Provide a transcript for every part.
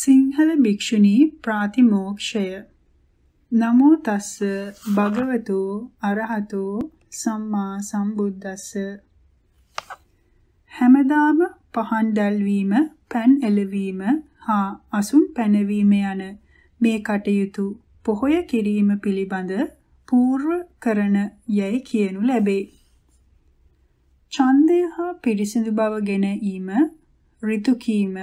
සිංහල භික්ෂුණී ප්‍රාතිමෝක්ෂය නමෝ තස්ස භගවතු අරහතෝ සම්මා සම්බුද්දස්ස හැමදාම පහන් දැල්වීම පැන් එළවීම හා අසුන් පැනවීම යන මේ කටයුතු පොහොය කිරීම පිළිබඳ పూర్ව කරන යයි කියනු ලැබේ ඡන්දය හා පිරිසිදු බව ගෙන ීම ඍතු කීම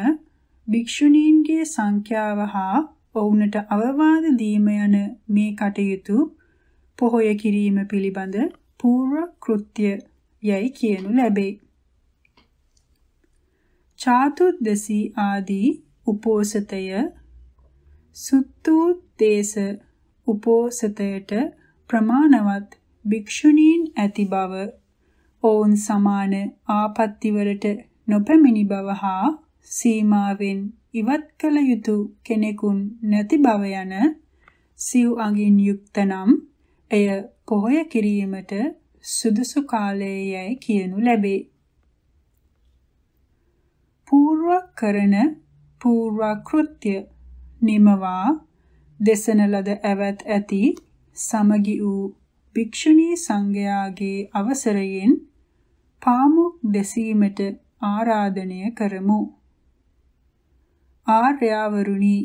භික්ෂුණීන්ගේ සංඛ්‍යාව හා ඔවුන්ට අවවාද දීම යන මේ කටයුතු පොහොය කිරීම පිළිබඳ පූර්ව කෘත්‍ය යයි කියනු ලැබේ. චාතුද්දසී ආදී උපෝසතය සුත්තුත්තේස උපෝසතයට ප්‍රමාණවත් භික්ෂුණීන් ඇති බව ඔවුන් සමාන ආපත්තිවලට නොපැමිණි බව හා සීමාවෙන් ඉවත් කළ යුතු කෙනෙකුන් නැති බව යන සිව් අඟින් යුක්ත නම් එය පොහොය කිරීමට සුදුසු කාලයේ යයි කියනු ලැබේ. పూర్ව කරන పూర్ව කෘත්‍ය නිමවා දෙසන ලද ඇවත් ඇති සමගි වූ භික්ෂුණී සංඝයාගේ අවසරයෙන් පාමුක් දෙසීමට ආරාධනය කරමු. ආර්යවරුනි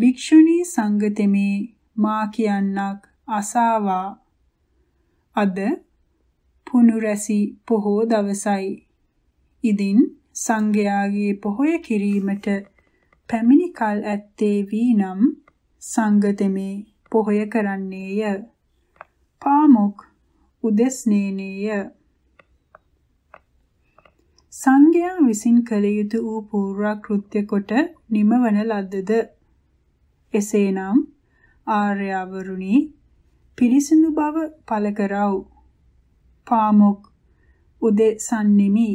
භික්ෂුණී සංගතෙමේ මා කියන්නක් අසාවා අද පුනුරැසි පොහෝ දවසයි ඉදින් සංඝයාගේ පොහොය කිරීමට පැමිණි කල ඇත්තේ වීනම් සංගතෙමේ පොහොය කරන්නේය පාමුක් උදස්නේනේය සංඝයා විසින් කළ යුතු වූ පූර්වකෘත්‍ය කොට නිමවන ලද්දද එසේනම් ආර්යවරුනි පිරිසිදු බව පළ කරව පාමොක් උදේසන්නිමි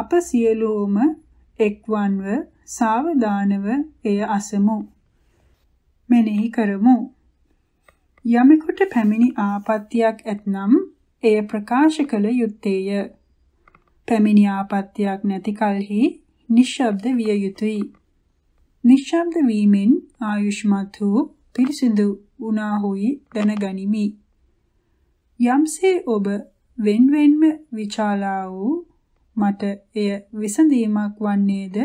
අප සියලුම එක්වන්ව සාවධානව එය අසමු මෙනෙහි කරමු යමෙකුට පැමිණි ආපත්‍යක් ඇතනම් එය ප්‍රකාශ කළ යුත්තේය පැමිණි ආපත්‍යක් නැති කලෙහි නිශ්ශබ්ද විය යුතුය. නිශ්ශබ්ද වීමෙන් ආයුෂ්මත් වූ පිරිසිදු වුණාහුයි දැනගනිමි. යම්සේ ඔබ වෙන්වෙන්ම විචාලා වූ මට එය විසඳීමක් වන්නේද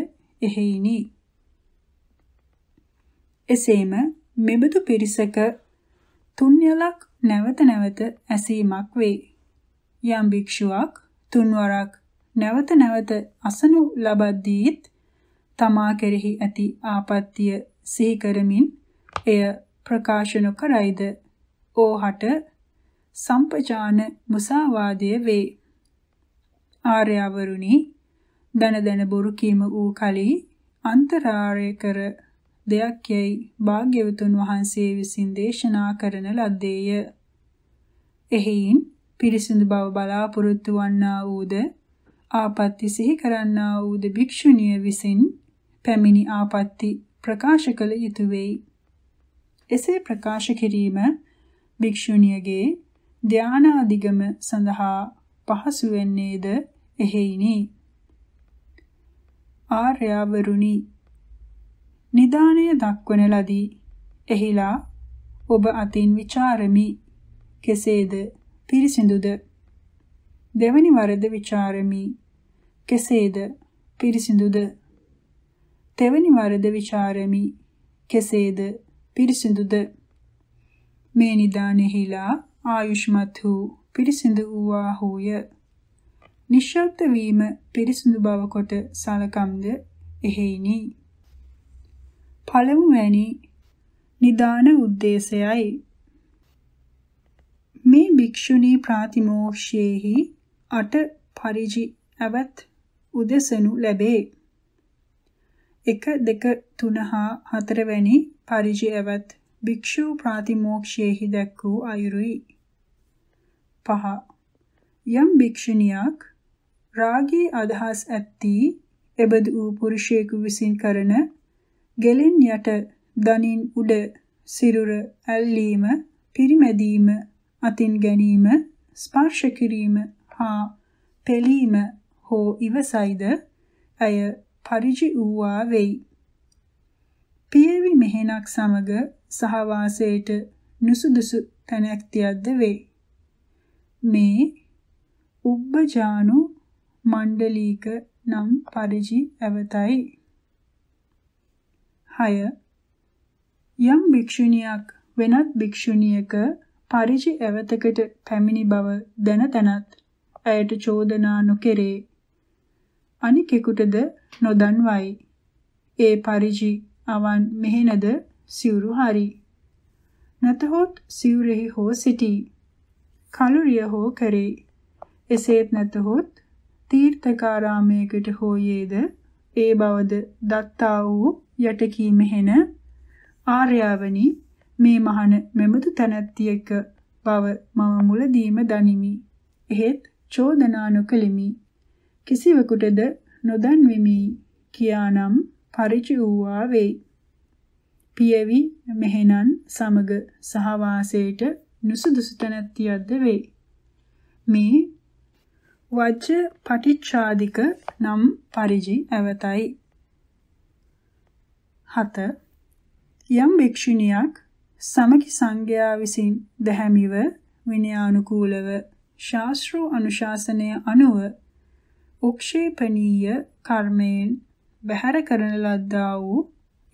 එහෙයිනි. එසේම මෙබඳු පිරිසක තුන්යලක් නැවත නැවත ඇසීමක් වේ. යම් භික්ෂුවක් තුන්වරක් නැවත නැවත අසනු ලබද්දීත් තමා කෙරෙහි ඇති ආපත්‍ය සිහි කරමින් එය ප්‍රකාශන කරයිද ඕහට සම්පජාන මුසාවාදය වේ ආර්යවරුනි දන දන බොරු කීම වූ කලී අන්තරාරය කර දෙයක් යයි භාග්‍යවතුන් වහන්සේ විසින් දේශනා කරන ලද්දේය. එහෙයින් පිරිසිදු බව බලාපොරොත්තු වන්නා වූද ආපත්‍ති සිහි කරන්නා වූද භික්ෂුණිය විසින් පැමිණි ආපත්‍ති ප්‍රකාශ කළ යුතුය වෙයි. එසේ ප්‍රකාශ කිරීම භික්ෂුණියගේ ධානාදිගම සඳහා පහසු වෙන්නේද එහෙයිනි. ආර්යවරුනි නිදානය දක්වන ලදී. එහිලා ඔබ අතින් ਵਿਚාරමි. කෙසේද පිරිසිඳුද? දෙවනි වරද ਵਿਚාරමි. කෙසේද? පිරිසිදුද? තෙවැනි වරද ਵਿਚාරමි. කෙසේද? පිරිසිදුද? මේ නිදානෙහිලා ආයුෂ්මත් වූ පිරිසිදු වූවාහුය. නිශ්ශබ්ද වීම පිරිසිදු බව කොට සලකම්ද එහෙයිනි. පළමු වැනි නිදාන ಉದ್ದೇಶයයි මේ භික්ෂුණී ප්‍රාතිමෝක්ෂයේහි අට පරිජි ඇවත් උදෙසනු ලැබේ. 1 2 3 හා 4 වැනි පරිජයවත් භික්ෂු ප්‍රාතිමෝක්ෂයේහි දැක් වූ අයුරුයි. 5. යම් භික්ෂුණියක් රාගී අදහස් ඇත්තී එබඳු වූ පුරුෂයෙකු විසින් කරන ගෙලෙන් යට දනින් උඩ සිරුර ඇල්ලීම පිරිමැදීම අතින් ගැනීම ස්පර්ශ කිරීම හා පෙලීම හෝ ඉවසයිද ඇය පරිජි වූවා වෙයි. පියවි මෙහෙණක් සමග සහවාසයට නුසුදුසු තැනැක්තියක්ද වේ. මේ උබ්බජානු මණ්ඩලීක නම් පරිජි ඇවතයි. 6. යම් භික්ෂුණියක් වෙනත් භික්ෂුණියක පරිජි ඇවතකට පැමිණි බව දැන තැනත් ඇයට චෝදනා නොකෙරේ. අනිකෙකුටද නොදන්වයි. ඒ පරිජි අවන් මෙහෙනද සිවුරු හරි. නැතහොත් සිවුරෙහි හෝ සිටි. කලුරිය හෝ කරේ. එසේත් නැතහොත් තීර්ථකාරාමයකට හෝයේද ඒ බවද දත්තා වූ යටකී මෙහෙන ආර්යාවනි මේ මහන මෙමුතු තැනැත්තියක බව මම මුලදීම දනිමි. එහෙත් චෝදනා නොකලිමි. කිසිවෙකුටද නොදන්වෙමි කියානම් පරිචි වූවා වෙයි. පියවි මෙහෙණන් සමග සහවාසයට නුසුදුසු තැනැත්තියක්ද වෙයි. මේ වජ්ජ පටිච්ඡාදික නම් පරිජි ඇවතයි. 7. යම් භික්ෂුණියක් සමකි සංඝයා විසින් දැහැමිව විනයානුකූලව ශාස්ත්‍ර අනුශාසනය අනුව උක්ෂේපනීය කර්මයෙන් බැහැර කරන ලද්දා වූ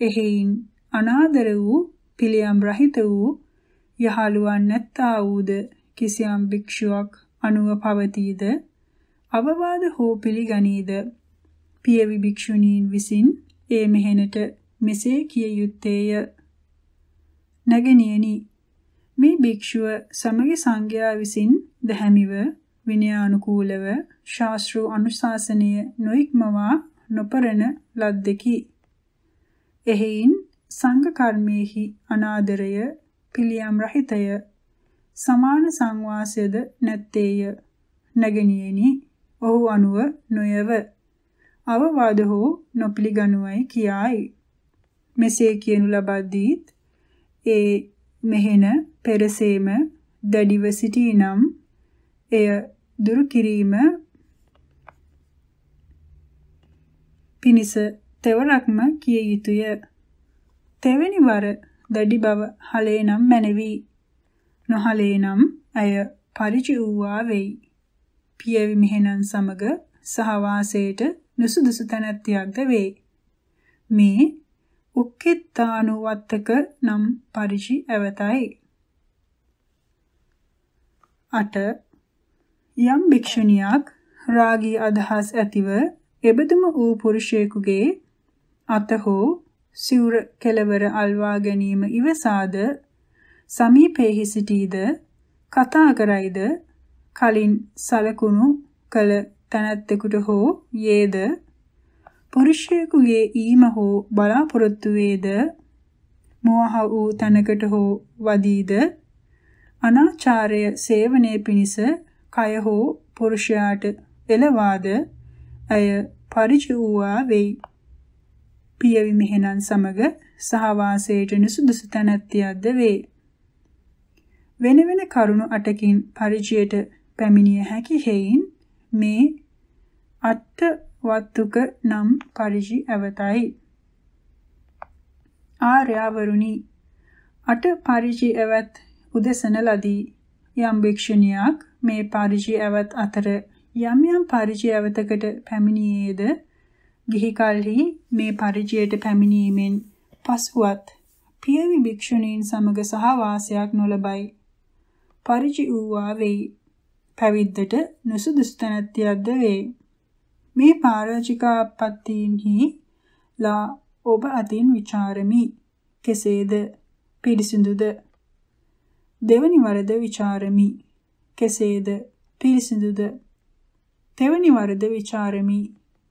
එහෙයින් අනාදර වූ පිළියම් රහිත වූ යහලුවන් නැත්තා වූද කිසියම් භික්ෂුවක් අනුව පවතීද අවවාද හෝ පිළිගනීද පියවි භික්ෂුණීන් විසින් ඒ මෙහෙණට මෙසේ කිය යුත්තේය නැගණියනි මේ භික්ෂුව සමගි සංඝයා විසින් දැහැමිව විනයානුකූලව ශාස්ත්‍රු අනුශාසනය නොඉක්මවා නොපරණ ලද්දකි. එහෙයින් සංඝ කර්මෙහි අනාදරය පිළියම් රහිතය සමාන සංවාසයද නැත්තේය. නැගණියනි ඔහු අනුව නොයව අවවාද හෝ නොපිළිගනුවයි කියායි. මෙසේ කියනු ලබද්දීත් ඒ මෙහෙන පෙරසේම දැඩිව සිටීනම් එය දුරු කිරීම පිණිස තෙවරක්ම කිය යුතුය. තෙවැනි වර දැඩි බව හලේනම් මැනවි. නොහලේනම් ඇය පරිචි වූවා වෙයි. පියවි මෙහෙණන් සමග සහවාසයට නුසුදුසු තැනැත්තියක්ද වේ. මේ උක්කෙත්තානුවත්තක නම් පරිචි ඇවතයි. 8 යම් භික්ෂුණියක් රාගී අදහස් ඇතිව එබඳුම වූ පුරුෂයෙකුගේ අත හෝ සිවුර කෙලවර අල්වා ගැනීම ඉවසාද සමීපෙහි සිටීද කතා කරයිද කලින් සලකුණු කළ තැනැත්තෙකුට හෝ යේද පුරුෂයෙකුගේ ඊම හෝ බලාපොරොත්තු වේද මෝහ වූ තැනකට හෝ වදීද අනාචාරය සේවනයේ පිණිස කය හෝ පුරුෂයාට එළවාද ඇය පරිචය වූවා වෙයි. පියවි මෙහෙණන් සමග සහවාසයට නුසුදුසු තැනැත්තියක්ද වේ. වෙන වෙන කරුණු අටකින් පරිචයට පැමිණිය හැකි හේයින් මේ අට වත්තුක නම් පරිචි ඇවතයි. ආර්යවරුනි අට පරිචි ඇවත් උදසන ලදී යම් භික්ෂුණියක් මේ පාරිජී ඇවත් අතර යම් යම් පාරිජී ඇවතකට පැමිණියේද ගිහි කල්හි මේ පරිජයට පැමිණීමෙන් පසුවත් පියවි භික්ෂුණීන් සමග සහවාසයක් නොලබයි. පරිජි වූවා වෙයි. පැවිද්දට නුසුදුසු තැනැත්තියක්ද වේ. මේ පාරාජිකාපත්තීන්හි ලා ඔබ අතින් ਵਿਚාරමි. කෙසේද? පිරිසිදුද? දෙවනි වරද ਵਿਚාරමි. කෙසේද පිරිසිදුද තෙවැනි වරද ਵਿਚාරමි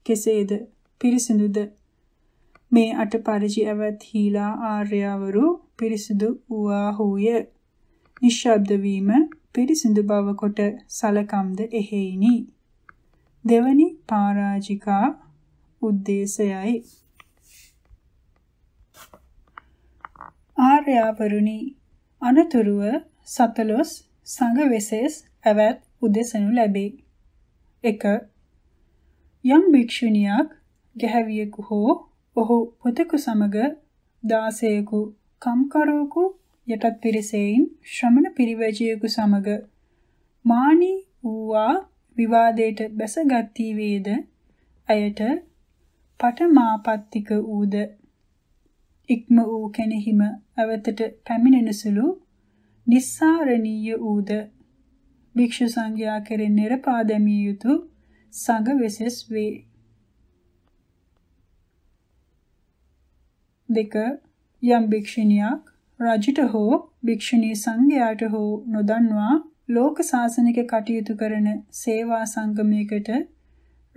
කෙසේද පිරිසිදුද මේ අට පරිචි ඇවත් හීලා ආර්යවරු පිරිසිදු වූහුය නිශ්ශබ්ද වීම පිරිසිදු බව කොට සලකම්ද එහෙයිනි දෙවනි පරාජිකා උද්දේශයයි ආර්යවරුනි අනතුරුව සතලොස් සඟ විශේෂ ඇවැත් උදෙසනු ලැබේ. 1. යම් භික්ෂුණියක් ගැහැවියෙකු හෝ ඔහු පුතෙකු සමග දාසයෙකු කම්කරුවෙකු යටත් පිරිසෙයින් ශ්‍රමණ පිරිවැජියෙකු සමග මානී වූවා විවාදයට බැසගත්තී වේද ඇයට පටමාපත්තික ඌද ඉක්ම වූ කෙනෙහිම අවතට පැමිණෙනසුළු නිස්සාරණීය ඌද භික්ෂු සංඝයා කෙරෙන් නිරපා දැමිය යුතු සංඝ වෙසෙස් වේ. දෙක යම් භික්ෂුණියක් රජුට හෝ භික්ෂුණී සංඝයාට හෝ නොදන්වා ලෝක සාසනික කටයුතු කරන සේවා සංගමයකට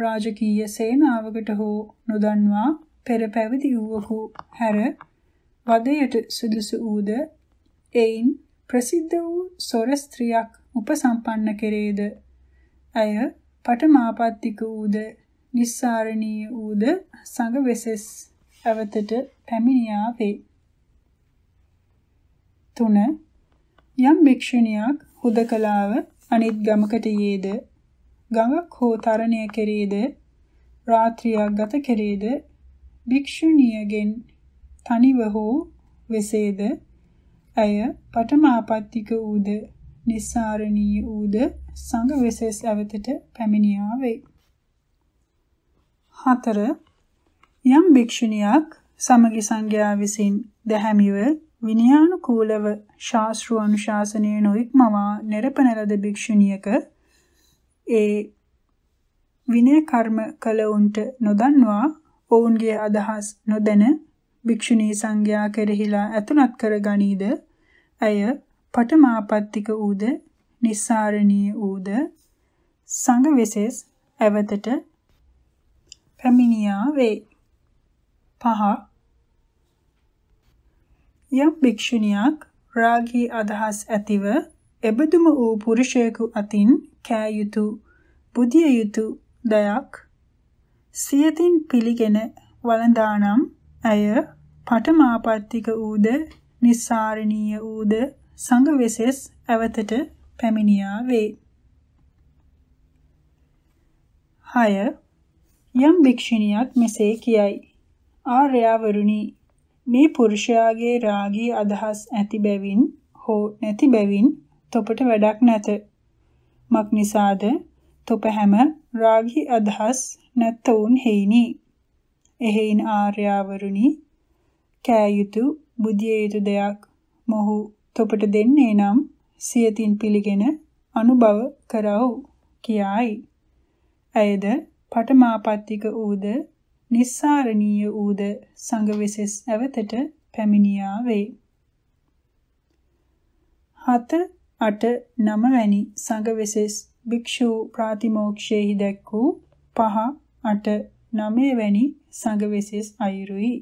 රාජකීය සේනාවකට හෝ නොදන්වා පෙර පැවිදි වූවකු හැර වදයට සුදුසු ඌද එයින් ප්‍රසිද්ධ වූ සොරස් ත්‍රියක් උපසම්පන්න කෙරේද ඇය පටමාපත්තික ඌද නිස්සාරණී ඌද සංඝ වෙසෙස් අවතට පැමිණියා වේ. 3. යම් භික්ෂුණියක් හුදකලාව අනිත් ගමකට යේද ගමක් හෝ තරණය කෙරේද රාත්‍රියක් ගත කෙරේද භික්ෂුණියගෙන් තනිව හෝ වෙසේද ඇය පටමාපත්තික ඌද නිස්සාරණී ඌද සංඝ වෙසෙස් ඇවතට පැමිණියා වේ. හතර යම් භික්ෂුණියක් සමගි සංඝයා විසින් දැහැමිව විනයානුකූලව ශාස්ත්‍රානුශාසනයේ නොඉක්මවා නිරපන ලද භික්ෂුණියක ඒ විනය කර්ම කළ උන්ට නොදන්වා ඔවුන්ගේ අදහස් නොදැන භික්ෂුණී සංඝයා කෙරෙහිලා ඇතුණත් කරගනීද? ඇය පඨමාපත්තික ඌද, නිස්සාරණී ඌද, සංඝ වෙසෙස් ඇවතට පැමිණියා වේ. පහ යම් භික්ෂුණියක් රාගී අදහස් ඇතිව එබඳුම වූ පුරුෂයෙකු අතින් කෑ යුතු බුදිය යුතු දයක් සියතින් පිළිගෙන වළඳානම් ඇය පටමාපත්තික ඌද නිස්සාරණීය ඌද සංගවිසෙස් ඇවතට පැමිණියා වේ. 6. යම් භික්ෂුණියක් මෙසේ කියයි. ආර්යවරුනි මේ පුරුෂයාගේ රාගී අදහස් ඇති බැවින් හෝ නැති බැවින් තොපට වැඩක් නැත. මක් නිසාද තොප හැම රාගී අදහස් නැත්තවුන් හේිනි. එහෙයින් ආර්යවරුනි කෑ යුතු බුදිය යුතු දෙයක් මොහු තොපට දෙන්නේ නම් සියතින් පිළිගෙන අනුභව කරවු කියායි. ඇයද පටමාපත්තික ඌද නිස්සාරණීය ඌද සංගවිසෙස් නැවතට පැමිණියා වේ. හත අට නමවැනි සංගවිසෙස් භික්ෂු ප්‍රාතිමෝක්ෂයෙහි දැක්වූ පහ අට නමේ වැනි සංගවිසෙස් අයුරුයි.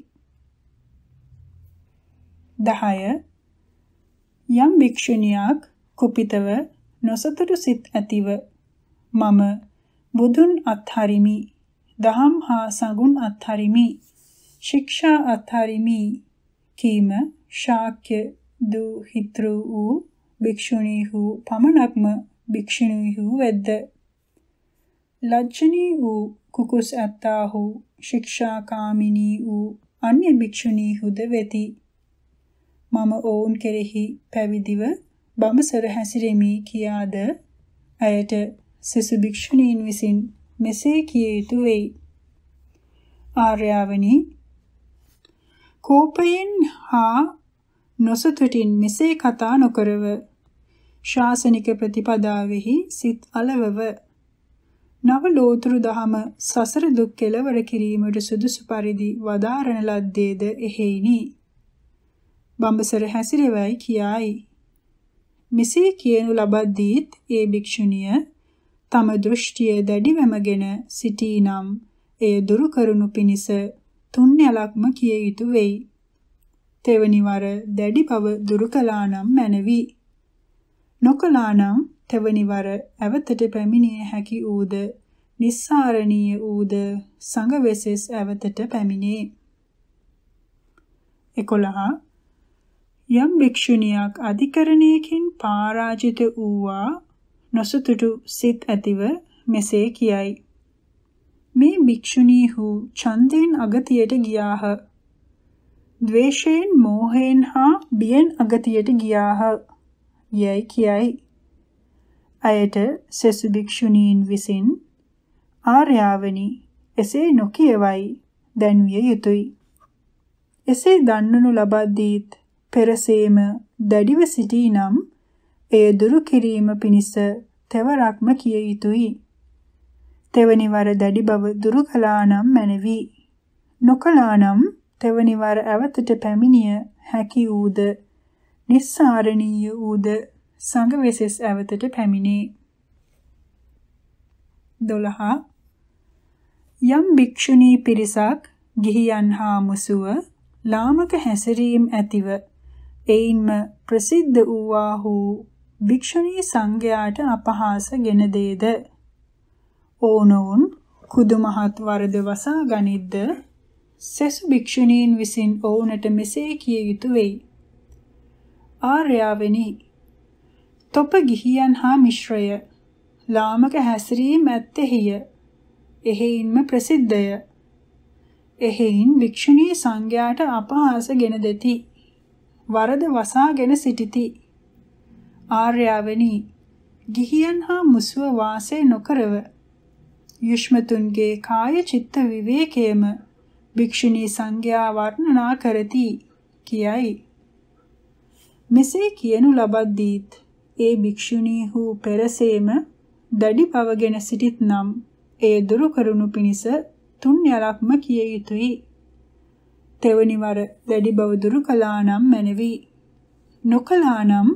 දහය යම් භික්ෂුණියක් කුපිතව නොසතුරු සිත් ඇතිව මම බුදුන් අත්හරිමි දහම් හා සඟුන් අත්හරිමි ශික්ෂා අත්හරිමි කීම ශාක්‍ය දුහිතෘ වූ භික්ෂුණීහු පමණක්ම භික්ෂුණීහු වෙද්ද ලජ්ජනී වූ කුකුස් ඇත්තාහු ශික්ෂාකාමිනී වූ අන්‍ය භික්ෂුණීහුද වෙති මම ඔවුන් කෙරෙහි පැවිදිව බඹසර හැසිරෙමි කියාද ඇයට සිසු භික්ෂුණීන් විසින් මෙසේ කිය යුතු වෙයි. ආර්යාවනි කෝපයෙන් හා නොසතුටින් මෙසේ කතා නොකරව ශාසනික ප්‍රතිපදාවෙහි සිත් අලවව නව ලෝතුරු දහම සසර දුක් කෙලවර කිරීමට සුදුසු පරිදි වදාරණ ලද්දේද එහෙයිනි බඹසර හැසිරෙවයි කියායි. මෙසේ කියනු ලබද්දීත් ඒ භික්ෂුණිය තම දෘෂ්ටිය දැඩිවමගෙන සිටීනම් එය දුරු කරනු පිණිස තුන්යලක්ම කිය යුතු වෙයි. තෙවැනි වර දැඩි බව දුරු කළානම් මැනවි. නොකළානම් තෙවැනි වර ඇවතට පැමිණිය හැකි ඌද නිස්සාරණීය ඌද සංගවෙසෙස් ඇවතට පැමිණේ. 11 යම් භික්ෂුණියක් අධිකරණයකින් පරාජිත වූවා නොසතුටු සිත් ඇතිව මෙසේ කියයි මේ භික්ෂුණීහු ඡන්දයෙන් අගතියට ගියාහ ද්වේෂයෙන් මෝහයෙන් හා බියෙන් අගතියට ගියාහ යයි කියයි අයට සෙසු භික්ෂුණීන් විසින් ආර්යාවනි එසේ නොකියවයි දැන්විය යුතුය එසේ දන්නනු ලබද්දීත් පෙරසේම දැඩිව සිටී නම් එය දුරු කිරීම පිණිස තෙවරක්ම කිය යුතුයි. තෙවනි වර දැඩි බව දුරු කළානම් මැනවි. නොකළානම් තෙවනි වර ඇවතට පැමිණිය හැකි ඌද නිස්සාරණීය ඌද සංගවිසෙස් ඇවතට පැමිණේ. 12 යම් භික්ෂුණී පිරිසක් ගිහියන් හා මුසුව ලාමක හැසිරීම් ඇතිව එයින්ම ප්‍රසිද්ධ වූවාහු භික්ෂුණී සංඝයාට අපහාස ගෙන දේද ඕනෝන් කුදු මහත් වරද වසා ගනිද්ද සෙසු භික්ෂුණීන් විසින් ඔවුනට මෙසේ කිය යුතු වෙයි ආර්යාවෙනි තොප ගිහියන් හා මිශ්‍රය ලාමක හැසිරීම ඇත්තෙහිය එහෙයින්ම ප්‍රසිද්ධය එහෙයින් භික්ෂුණී සංඝයාට අපහාස ගෙන දෙති වරද වසාගෙන සිටිති. ආර්යාවනි ගිහියන් හා මුසුව වාසය නොකරව යුෂ්මතුන්ගේ කාය චිත්ත විවේකයේම භික්ෂුණී සංඝයා වර්ණනා කරති කියයි. මෙසේ කියනු ලබද්දීත් ඒ භික්ෂුණීහු පෙරසේම දැඩි පවගෙන සිටිත්නම් ඒ දුරු කරනු පිණිස තුන් යලක්ම කිය යුතුයි. තෙවැනි වර දැඩි බව දුරු කළානම් මැනවි. නොකළානම්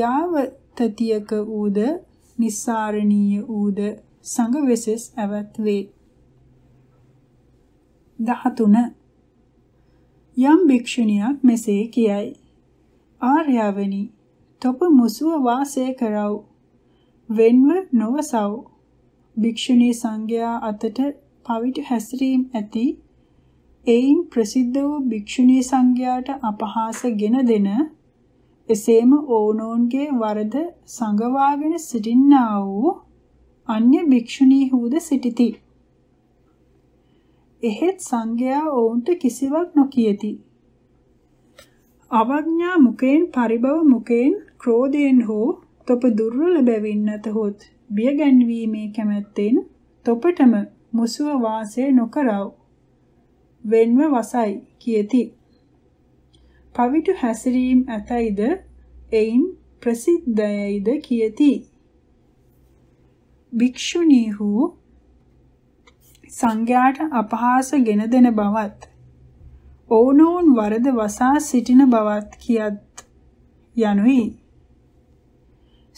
යාව තතියක ඌද නිස්සාරණීය ඌද සංඝ වෙසෙස් ඇවත් වේ. 13 යම් භික්ෂුණියක් මෙසේ කියයි. ආර්යවනි තොප මුසුව වාසය කරව. වෙන්ව නොවසව. භික්ෂුණී සංඝයා අතට පවිට හැසිරීම ඇති එයින් ප්‍රසිද්ධ වූ භික්ෂුණී සංඝයාට අපහාස ගෙන දෙන එසේම ඕනෝන්ගේ වරද සංගවාගෙන සිටින්නා වූ අන්‍ය භික්ෂුණීහුද සිටිති. එහෙත් සංඝයා ඔවුන්ට කිසිවක් නොකියති. අවඥා මුකෙන් පරිභව මුකෙන් ක්‍රෝධයෙන් හෝ තොප දුර්වල බැවින්නත හොත් බිය ගැන්වීමේ කැමැත්තෙන් තොපටම මුසුව වාසය නොකරව. වෙන්ව වසයි කියති. පවිටු හැසිරීම් ඇතයිද එයින් ප්‍රසිද්ධයයිද කියති. භික්ෂුණීහු සංඝයාට අපහාස ගෙන දෙන බවත් ඕනෝන් වරද වසා සිටින බවත් කියත් යනුයි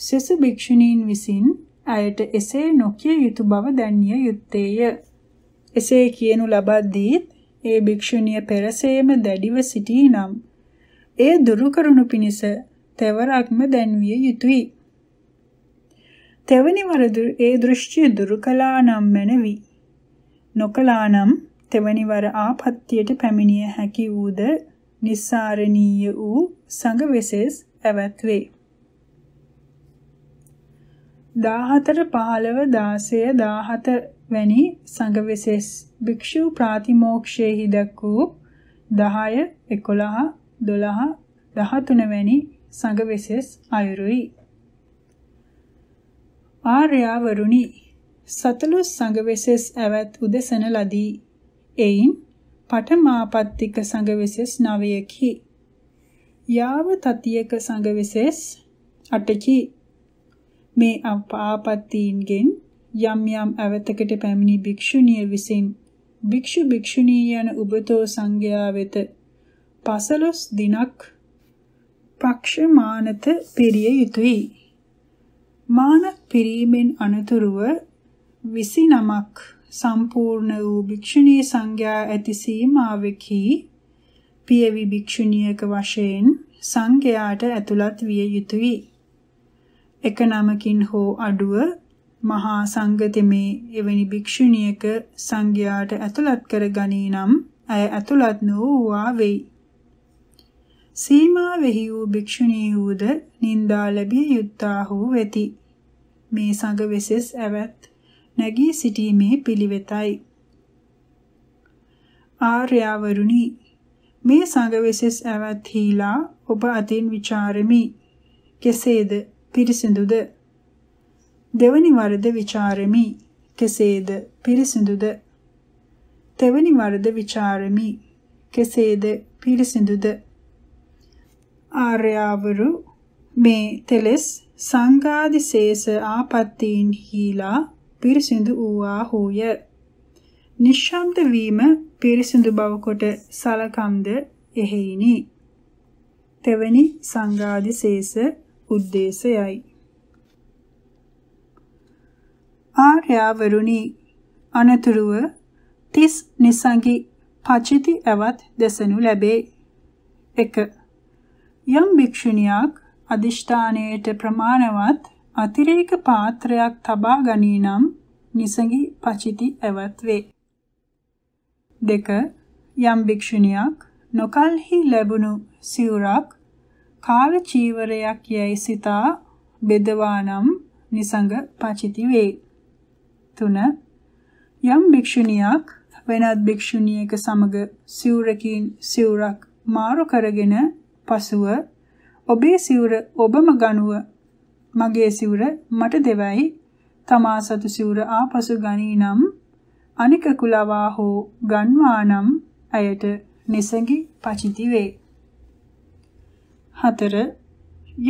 සෙසු භික්ෂුණීන් විසින් ඇයට එසේ නොකිය යුතු බව දැන්ිය යුත්තේය එසේ කියනු ලබද්දීත් ඒ භික්ෂුණිය පෙරසේම දැඩිව සිටීනම් ඒ දුරු කරනු පිණිස තෙවරක්ම දැන්විය යුතුය. තෙවනි වරදු ඒ දෘෂ්ටිය දුරු කළානම් මැනවි. නොකළානම් තෙවනි වර ආපත්‍යයට පැමිණිය හැකි වූද නිස්සාරණීය වූ සංගවිසෙස් ඇවත් වේ. 14 15 16 17 වැනි සංඝ විශේෂ භික්ෂු ප්‍රාතිමෝක්ෂයේහි දක්වූ 10 11 12 13 වැනි සංඝ විශේෂ අයුරුයි ආර්යවරුනි සතලොස් සංඝ විශේෂ ඇවත් උදසන ලදී එයින් පඨමාපත්තික සංඝ විශේෂ නවයකි යාව තතියක සංඝ විශේෂ අටකි මේ අපාපත්තීන්ගෙන් යම් යම් අවතකට පැමිණි භික්ෂුණිය විසින් භික්ෂු භික්ෂුණී යන උබතෝ සංඝයා වෙත පසළොස් දිනක් පක්ෂමානත පිරිය යුතුයයි. මාන පිරීමෙන් අනතුරුව 29ක් සම්පූර්ණ වූ භික්ෂුණී සංඝයා ඇති සීමාවෙකි පියවි භික්ෂුණියක වශයෙන් සංඝයාට ඇතුළත් විය යුතුයයි. එක නමකින් හෝ අඩුව මහා සංගතිමේ එවැනි භික්ෂුණියක සංඝයාට ඇතුළත් කර ගනී නම් ඇය ඇතුළත් නොවූවා වෙයි. සීමාවෙහි වූ භික්ෂුණීහුද නින්දා ලැබිය යුත්තාහු වෙති. මේ සංඝ වෙසෙස් ඇවත් නැගී සිටීමේ පිළිවෙතයි. ආර්යවරුනි මේ සංඝ වෙසෙස් ඇවත් හීලා ඔබ අතින් ਵਿਚාරෙමි. කෙසේද පිරිසිදුද දෙවනි වරද ਵਿਚාරෙමි. කෙසේද පිරිසිදුද? තෙවනි වරද ਵਿਚාරෙමි. කෙසේද පිරිසිදුද? ආර්යවරු මේ තෙලස් සංඝාදිශේෂ ආපත්තීන් හීලා පිරිසිදු වූවා හෝය. නිශ්ශබ්ද වීම පිරිසිදු බව කොට සලකම්ද එහෙයිනි. තෙවනි සංඝාදිශේෂ උද්දේශයයි. ආර්යවරුනි අනතුරුව තිස් නිසංගි පචිති ඇවත් දැසනු ලැබේ. 1. යම් භික්ෂුණියක් අදිෂ්ඨානයට ප්‍රමාණවත් අතිරේක පාත්‍රයක් තබා ගනී නම් නිසංගි පචිති ඇවත් වේ. 2. යම් භික්ෂුණියක් නොකල්හි ලැබුණු සිවුරක් කාල චීවරයක් යැයි සිතා බෙදවා නම් නිසංග පචිති වේ. තුන යම් භික්ෂුණියක් වෙනත් භික්ෂුණියක සමග සිවුරකින් සිවුරක් මාරු කරගෙන පසුව ඔබේ සිවුර ඔබම ගනුව මගේ සිවුර මට දෙවයි තමා සතු සිවුර ආපසු ගනී නම් අනික කුලවා හෝ ගන්වා නම් ඇයට නිසඟි පචිති වේ. හතර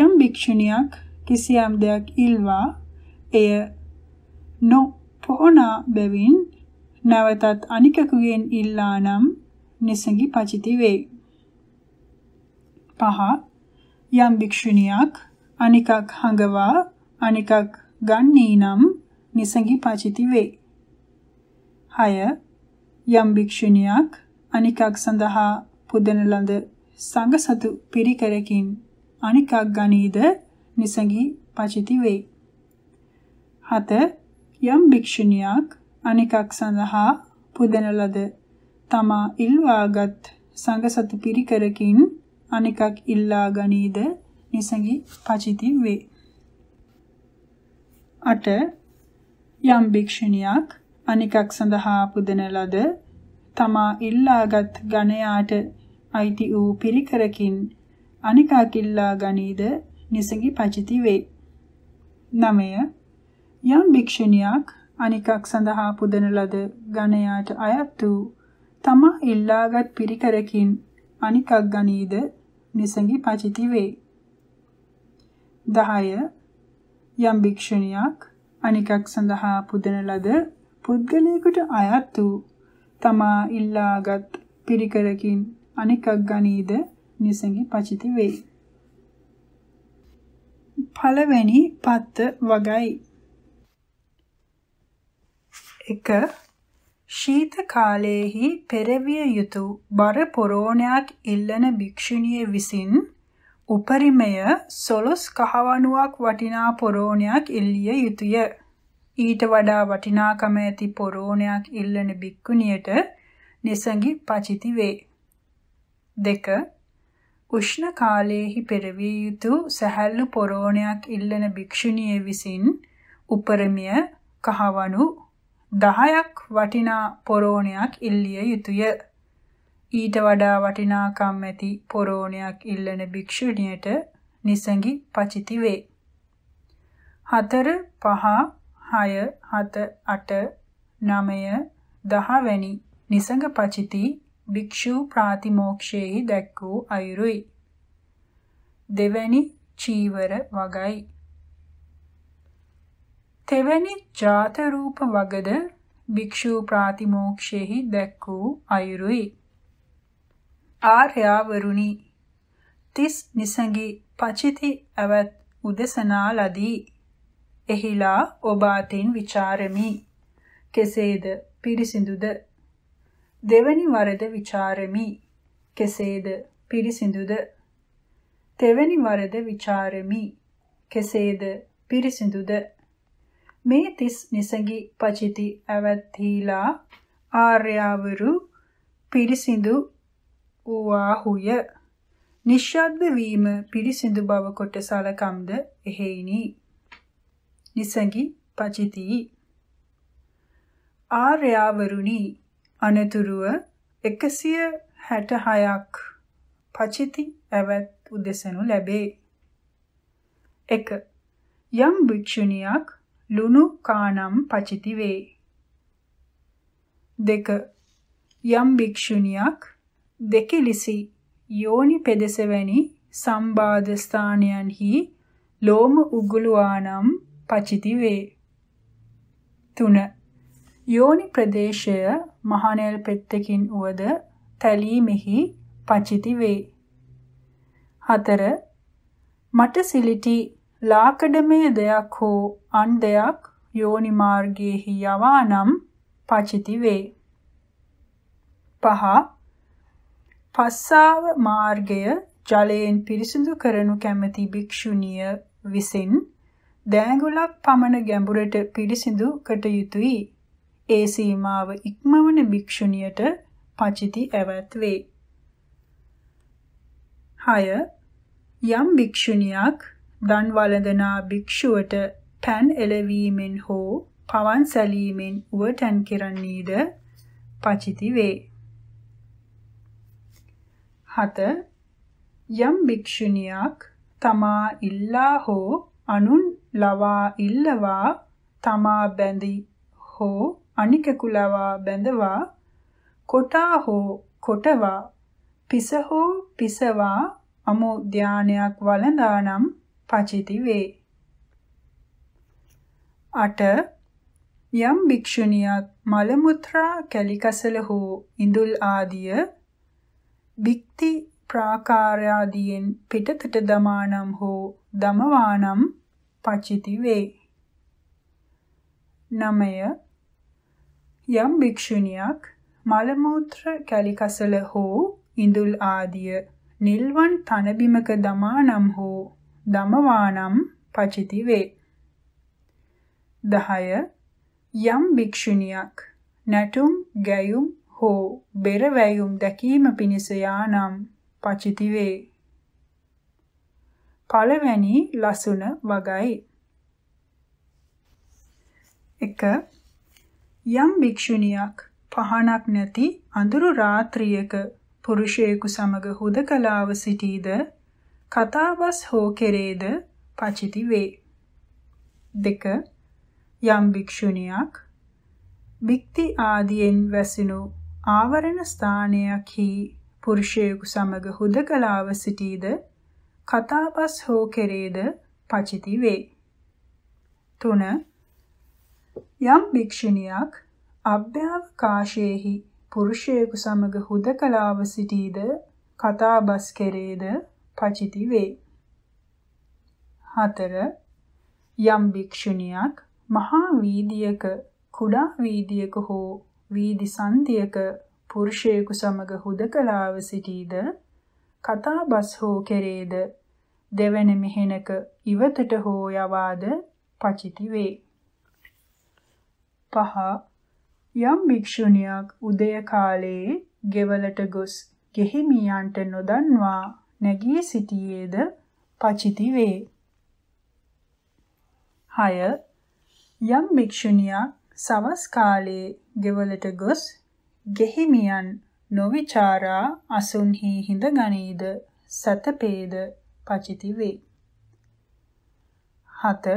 යම් භික්ෂුණියක් කිසියම් දෙයක් ඉල්වා එය නො පොහොනා බැවින් නැවතත් අනිකකුගෙන් ඉල්ලා නම් නිසඟි පචිති වේ. පහ යම් භික්ෂුණියක් අනිකක් හඟවා අනිකක් ගන්නේ නම් නිසඟි පචිති වේ. හය යම් භික්ෂුණියක් අනිකක් සඳහා පුදන ලද සංගසතු පිරිකරකින් අනිකක් ගනීද නිසඟි පචිති වේ. හත යම් භික්ෂුණියක් අනිකක් සඳහා පුදන ලද තමා ඉල්වාගත් සංඝ සතු පිරිකරකින් අනිකක් ඉල්ලා ගනීද නිසඟි පචිති වේ. අට යම් භික්ෂුණියක් අනිකක් සඳහා පුදන ලද තමා ඉල්ලාගත් ඝණයාට අයිති වූ පිරිකරකින් අනිකා කිල්ලා ගනීද නිසඟි පචිති වේ. 9 යම් භික්ෂුණියක් අනිකක් සඳහා පුදන ලද ඝණයාට අයත් වූ තමා ඉල්ලාගත් පිරිකරකින් අනිකක් ගනීද නිසඟි පචිති වේ. 10 යම් භික්ෂුණියක් අනිකක් සඳහා පුදන ලද පුද්ගලයෙකුට අයත් වූ තමා ඉල්ලාගත් පිරිකරකින් අනිකක් ගනීද නිසඟි පචිති වේ. පළවෙනි පත්ත වගයි 1. ශීත කාලයේහි පෙරවිය යුතු බර පොරෝණයක් ඉල්ලන භික්ෂුණිය විසින් උපරිමය සොළොස් කහවණුවක් වටිනා පොරෝණයක් ඉල්ලිය යුතුය. ඊට වඩා වටිනාකම ඇති පොරෝණයක් ඉල්ලන භික්ෂුණියට නිසඟි පචිති වේ. 2. උෂ්ණ කාලයේහි පෙරවිය යුතු සැහැල්ලු පොරෝණයක් ඉල්ලන භික්ෂුණිය විසින් උපරිමය කහවණු 10ක් වටිනා පොරෝණයක් ඉල්ලිය යුතුය. ඊට වඩා වටිනාකම් ඇති පොරෝණයක් ඉල්ලන භික්ෂුණියට නිසඟි පචිති වේ. 4 5 6 7 8 9 10 වැනි නිසඟ පචිති භික්ෂු ප්‍රාතිමෝක්ෂයෙහි දැක් වූ අයුරුයි. දෙවැනි චීවර වගයි. තෙවැනි ජාත රූප වගද භික්ෂු ප්‍රාතිමෝක්ෂෙහි දැක් වූ අයුරුයි ආර්යවරුනි තිස් නිසඟි පචිති අවත් උදසනා ලදී එහිලා ඔබ අතින් ਵਿਚාරමි කෙසේද පිරිසිඳුද දෙවැනි වරද ਵਿਚාරමි කෙසේද පිරිසිඳුද තෙවැනි වරද ਵਿਚාරමි කෙසේද පිරිසිඳුද මේ තිස් නිසඟි පචිති ඇවැත්හිලා ආර්යවරු පිරිසිදු වූවාහුය නිශ්ශබ්ද වීම පිරිසිදු බව කොට සලකම්ද එහෙයිනි නිසඟි පචිති ආර්යවරුනි අනතුරුව 166ක් පචිති ඇවැත් උදෙසනු ලැබේ 1 යම් භික්ෂුණියක් ලුණු කානම් පචිති වේ. දෙක යම් භික්ෂුණියක් දෙකෙලිසි යෝනි පෙදෙස වැනි සම්බාධ ස්ථානයන්හි ලෝම උගුලුවානම් පචිති වේ. තුන යෝනි ප්‍රදේශය මහනෙල් පෙත්තකින් උවද තැලීමෙහි පචිති වේ. හතර මට සිලිටි ලාකඩමේ දෙයක් හෝ අන් දෙයක් යෝනි මාර්ගයේහි යවා නම් පචිති වේ. පහ පස්සාව මාර්ගය ජලයෙන් පිරිසිදු කරනු කැමැති භික්ෂුණිය විසින් දෑගුලක් පමණ ගැඹුරට පිරිසිදු කටයුතුයි. ඒ සීමාව ඉක්මවන භික්ෂුණියට පචිති ඇවත් වේ. 6 යම් භික්ෂුණියක් දන් වළඳනා භික්ෂුවට පෑන් එළවීමෙන් හෝ පවන් සැලීමෙන් උවටැන් කෙරන්නේද පචිති වේ. 7. යම් භික්ෂුණියක් තමා ඉල්ලා හෝ අනුන් ලවා ඉල්ලවා තමා බැඳි හෝ අනිකෙකු ලවා බැඳවා කොටා හෝ කොටවා පිස හෝ පිසවා අමෝ ධානයක් වළඳානම් පචිති වේ. 8 යම් භික්ෂුණියක් මල මුත්‍රා කැලිකසල හෝ ඉඳුල් ආදිය භික්ති ප්‍රාකාරාදීන් පිටතට දමානම් හෝ දමවානම් පචිති වේ. 9 යම් භික්ෂුණියක් මල මුත්‍ර කැලිකසල හෝ ඉඳුල් ආදිය නිල්වන් තනබිමක දමානම් හෝ දමවානම් පචිති වේ. 10 යම් භික්ෂුණියක් නැටුම් ගැයුම් හෝ බෙර වැයුම් දැකීම පිණිස යානම් පචිති වේ. පළවැනි ලසුන වගයි. 1 යම් භික්ෂුණියක් පහනක් නැති අඳුරු රාත්‍රියක පුරුෂයෙකු සමග හුදකලාව සිටීද කතාබස් හෝ කෙරේද පචිති වේ. දෙක යම් භික්ෂුණියක් භික්ති ආදියෙන් වැසිනු ආවරණ ස්ථානයකි පුරුෂයෙකු සමග හුදකලාව සිටීද කතාබස් හෝ කෙරේද පචිති වේ. තුන යම් භික්ෂුණියක් අභ්‍යවකාශයේහි පුරුෂයෙකු සමග හුදකලාව සිටීද කතාබස් කෙරේද පචිති වේ. 4. යම් භික්ෂුණියක් මහා වීදියක කුඩා වීදියක හෝ වීදි සන්ධියක පුරුෂයෙකු සමග හුදකලාව සිටීද කතා බස් හෝ කෙරේද දෙවන මෙහෙණක ඉවතට හෝ යවාද පචිති වේ. පහ යම් භික්ෂුණියක් උදය කාලයේ ගෙවලට ගොස් ගෙහිමියන්ට නොදන්වා නැගී සිටියේද පචිති වේ. 6. යම් භික්ෂුණියක් සවස් කාලයේ ගෙවලට ගොස් ගෙහිමියන් නොවිචාරා අසුන්හි හිඳ ගනීද සතපේද පචිති වේ. 7.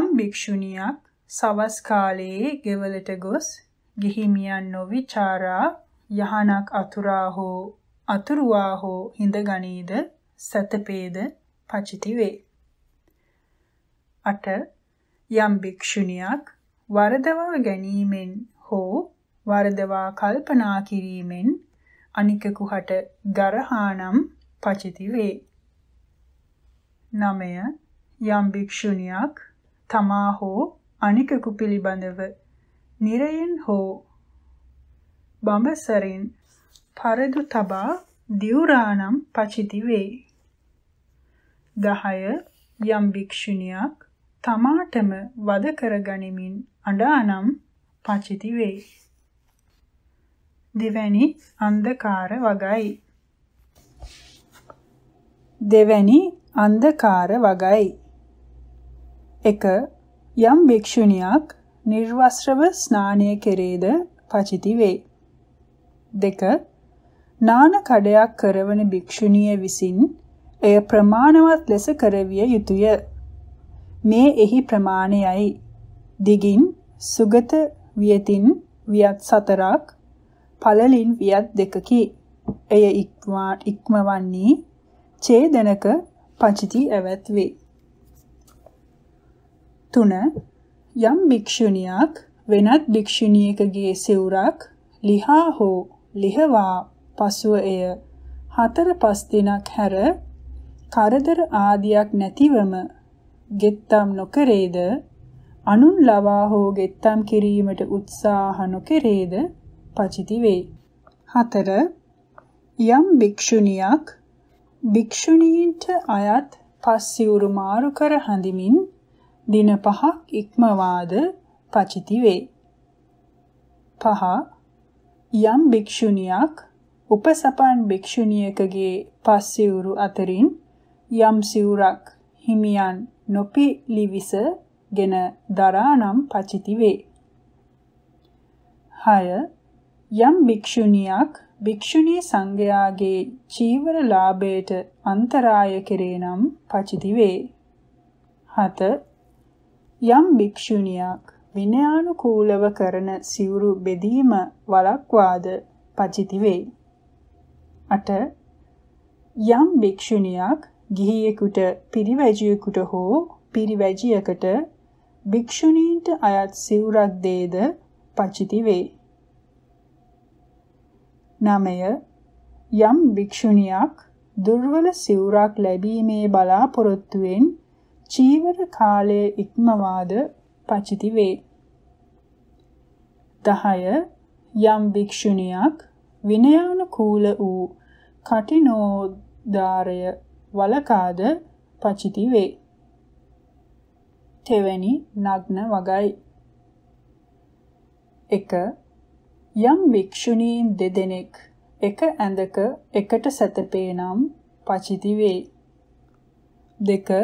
යම් භික්ෂුණියක් සවස් කාලයේ ගෙවලට ගොස් ගිහිමියන් නොවිචාරා යහනක් අතුරා හෝ අතුරුවා හෝ හිඳ ගනීද සතපේද පචිති වේ. 8 යම් භික්ෂුණියක් වරදවා ගැනීමෙන් හෝ වරදවා කල්පනා කිරීමෙන් අනිකෙකු හට ගරහානම් පචිති වේ. 9 යම් භික්ෂුණියක් තමා හෝ අනිකෙකු පිළිබඳව නිරයෙන් හෝ බඹසරින් පරදු තබා දිවුරානම් පචිති වේ. 10 යම් භික්ෂුණියක් තමාටම වද කරගනිමින් අඬානම් පචිති වේ. දෙවැනි අන්ධකාර වගයි. දෙවැනි අන්ධකාර වගයි. 1 යම් භික්ෂුණියක් නිර්වස්ත්‍රව ස්නානය කෙරේද පචිති වේ. 2 නාන කඩයක් කරවන භික්ෂුණිය විසින් එය ප්‍රමාණවත් ලෙස කරවිය යුතුය. මේ එහි ප්‍රමාණයයි. දිගින් සුගත වියතින් වියත් සතරක්, පළලින් වියත් දෙකකි. එය ඉක්මවන්නේ ඡේදනක පචිති ඇවත් වේ. 3. යම් භික්ෂුණියක් වෙනත් භික්ෂුණියකගේ සිවුරක් ලිහා හෝ ලිහවා පසුව එය හතර පස් දිනක් හැර කරදර ආදියක් නැතිවම ගෙත්තම් නොකරේද අනුන් ලවා හෝ ගෙත්තම් කිරීමට උත්සාහ නොකරේද පචිති වේ. හතර යම් භික්ෂුණියක් භික්ෂුණීන්ට අයත් පස්සිවුරු මාරු කර හඳිමින් දින පහක් ඉක්මවාද පචිති වේ. පහ යම් භික්ෂුණියක් උපසපන් භික්ෂුණියකගේ පස් සිවුරු අතරින් යම් සිවුරක් හිමියන් නොපිලිවිස ගෙන දරානම් පචිති වේ. 6 යම් භික්ෂුණියක් භික්ෂුණී සංඝයාගේ චීවර ලාභයට අන්තරාය කෙරේ නම් පචිති වේ. 7 යම් භික්ෂුණියක් විනයානුකූලව කරන සිවුරු බෙදීම වලක්වාද පචිති වේ. 8 යම් භික්ෂුණියක් ගිහියෙකුට පිරිවැජියෙකුට හෝ පිරිවැජියකට භික්ෂුණීන්ට අයත් සිවුරක් දේද පචිති වේ. 9 යම් භික්ෂුණියක් දුර්වල සිවුරක් ලැබීමේ බලාපොරොත්තුවෙන් චීවර කාලය ඉක්මවාද පචිති වේ. 10 යම් භික්ෂුණියක් විනයානුකූල වූ කටිනෝදාරය වලකාද පචිති වේ. තෙවැනි නග්න වගයි. 1. යම් භික්ෂුණීන් දෙදෙනෙක් එක ඇඳක එකට සැතපේ නම් පචිති වේ. 2.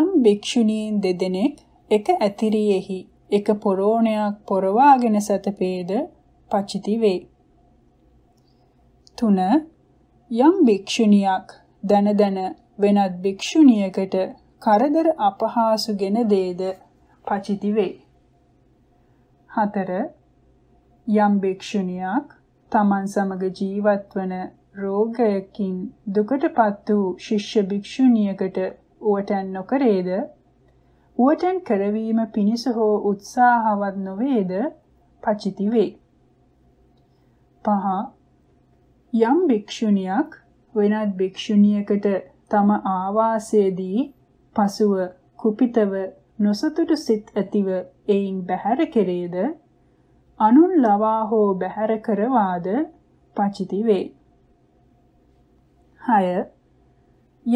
යම් භික්ෂුණීන් දෙදෙනෙක් එක ඇතිරියෙහි එක පොරෝණයක් පොරවාගෙන සැතපේද පචිති වේ. 3 යම් භික්ෂුණියක් දන දන වෙනත් භික්ෂුණියකට කරදර අපහාසුගෙන දේද පචිති වේ. 4. යම් භික්ෂුණියක් තමන් සමග ජීවත්වන රෝගයකින් දුකටපත් වූ ශිෂ්‍ය භික්ෂුණියකට උවටන් නොකරේද උවටන් කරවීම පිණිස හෝ උත්සාහවත් නොවේද පචිති වේ. 5 යම් භික්ෂුණියක් වෙනත් භික්ෂුණියකට තම ආවාසයේදී පසුව කුපිතව නොසතුටු සිත් ඇතිව එයින් බැහැර කෙරේද අනුන් ලවා හෝ බැහැර කරවාද පචිති වේ. 6.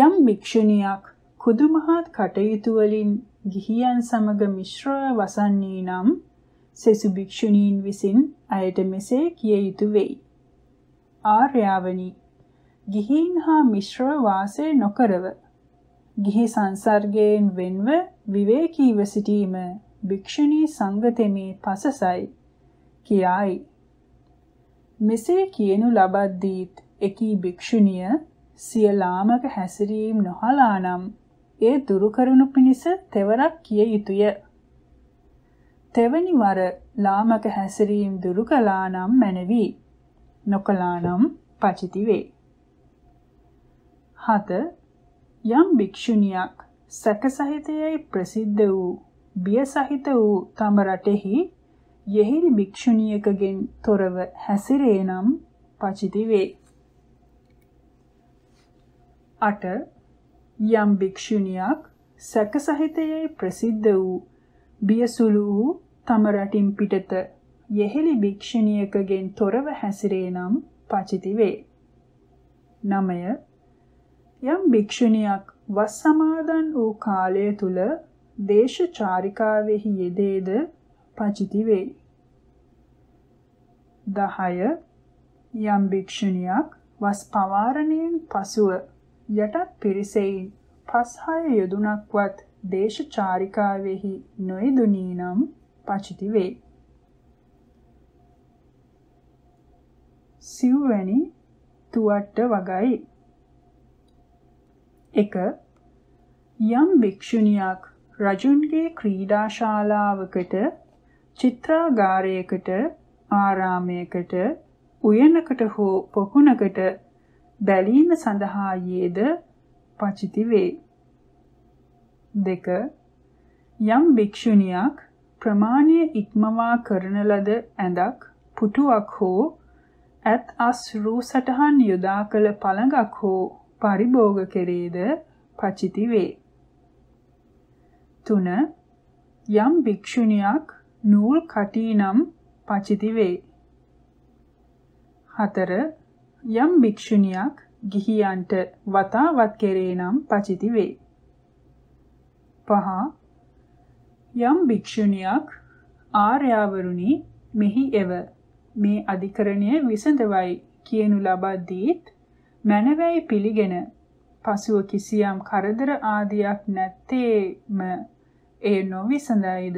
යම් භික්ෂුණියක් කුදු මහත් කටයුතු වලින් ගිහියන් සමග මිශ්‍රව වසන්නේ නම් සෙසු භික්ෂුණීන් විසින් අයට මෙසේ කිය යුතුය වෙයි. ආර්යාවනි. ගිහින් හා මිශ්‍රව වාසය නොකරව. ගිහි සංසර්ගයෙන් වෙන්ව විවේකීව සිටීම භික්ෂුණී සංගතෙමේ පසසයි කියයි. මෙසේ කියනු ලබද්දීත් එකී භික්ෂුණිය සිය ලාමක හැසිරීම් නොහලානම් ඒ දුරු කරනු පිණිස තෙවරක් කිය යුතුය. තෙවැනි වර ලාමක හැසිරීම් දුරු කළානම් මැනවි. නොකලානම් පචිති වේ. 7. යම් භික්ෂුණියක් සකසහිතයයි ප්‍රසිද්ධ වූ බිය සහිත වූ තම රටෙහි යෙහිරි භික්ෂුණියකගෙන් තොරව හැසිරේ නම් පචිති වේ. 8. යම් භික්ෂුණියක් සැකසහිතයේ ප්‍රසිද්ධ වූ බියසුළු වූ තම රටින් පිටත යෙහෙළි භික්ෂුණියකගෙන් තොරව හැසිරේ නම් පචිති වේ. 9. යම් භික්ෂුණියක් වස් සමාදන් වූ කාලය තුල දේශ චාරිකාවෙහි යෙදේද පචිති වේ. 10. යම් භික්ෂුණියක් වස් පවාරණයෙන් පසුව යටත් පිරිසෙයින් පස් හය යෙදුණක්වත් දේශ චාරිකාවෙහි නොයදුනී නම් පචිති වේ. සිව්වැනි තුවට්ට වගයි. 1. යම් භික්ෂුණියක් රජුන්ගේ ක්‍රීඩා ශාලාවකට චිත්‍රාගාරයකට ආරාමයකට උයනකට හෝ පොකුණකට බැලීම සඳහා යෙද පචිති වේ. 2. යම් භික්ෂුණියක් ප්‍රමාණය ඉක්මවා කරන ලද ඇඳක් පුටුවක් හෝ ඇත් අස්රූ සටහන් යොදා කළ පළඟක් හෝ පරිභෝග කෙරේද පචිති වේ. 3. යම් භික්ෂුණියක් නූල් කටීනම් පචිති වේ. 4. යම් භික්ෂුණියක් ගිහියන්ට වතාවත් කෙරේ නම් පචිති වේ. 5. යම් භික්ෂුණියක් ආර්යවරුනි මෙහි එව මේ අධිකරණය විසඳවයි කියනු ලබද්දීත් මැනවැයි පිළිගෙන පසුව කිසියම් කරදර ආදියක් නැත්තේම එය නොවිසඳයිද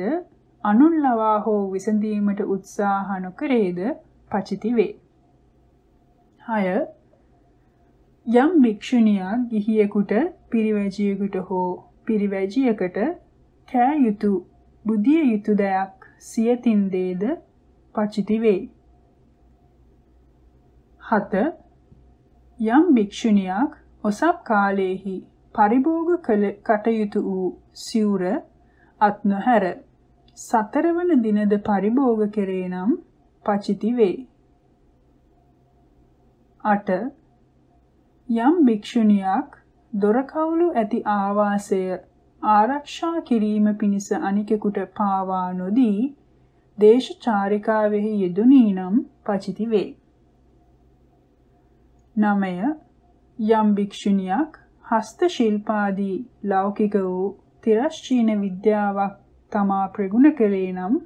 අනුන් ලවා හෝ විසඳීමට උත්සාහ නොකරේද පචිති වේ. 6. යම් භික්ෂුණියක් ගිහියෙකුට පිරිවැජියෙකුට හෝ පිරිවැජියකට කෑ යුතුය බුදිය යුතුය දයක් සියතින් දේද පචිති වේ. 7 යම් භික්ෂුණියක් ඔසප් කාලයේහි පරිභෝග කළ කටයුතු වූ සිවුර අත් නොහැර සතරවන දිනද පරිභෝග කෙරේ නම් පචිති වේ. 8 යම් භික්ෂුණියක් දොර කවුළු ඇති ආවාසය ආරක්ෂා කිරීම පිණිස අනිකෙකුට පාවා නොදී දේශචාරිකාවෙහි යෙදුණී නම් පචිති වේ. නමය යම් භික්ෂුණියක් හස්ත ශිල්පාදී ලෞකික වූ තිරස්චීන විද්‍යාවක් තමා ප්‍රගුණ කළේ නම්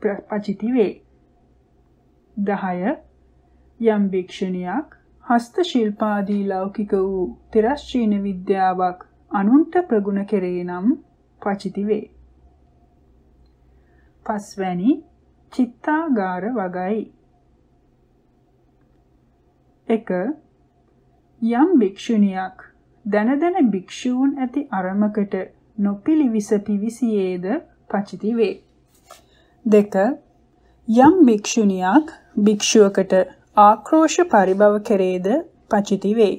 ප්‍රපචිති වේ. 10 යම් භික්ෂුණියක් හස්ත ශිල්පාදී ලෞකික වූ තිරස්චීන විද්‍යාවක් අනුන්ට ප්‍රගුණ කෙරේ නම් පචිති වේ. පස්වැනි චිත්තාගාර වගයි 1. යම් භික්ෂුණියක් දන දන භික්ෂූන් ඇති අරමකට නොපිලිවිස පිවිසියේද පචිති වේ. 2. යම් භික්ෂුණියක් භික්ෂුවකට ආක්‍රෝෂ පරිභව කෙරේද පචිති වේ.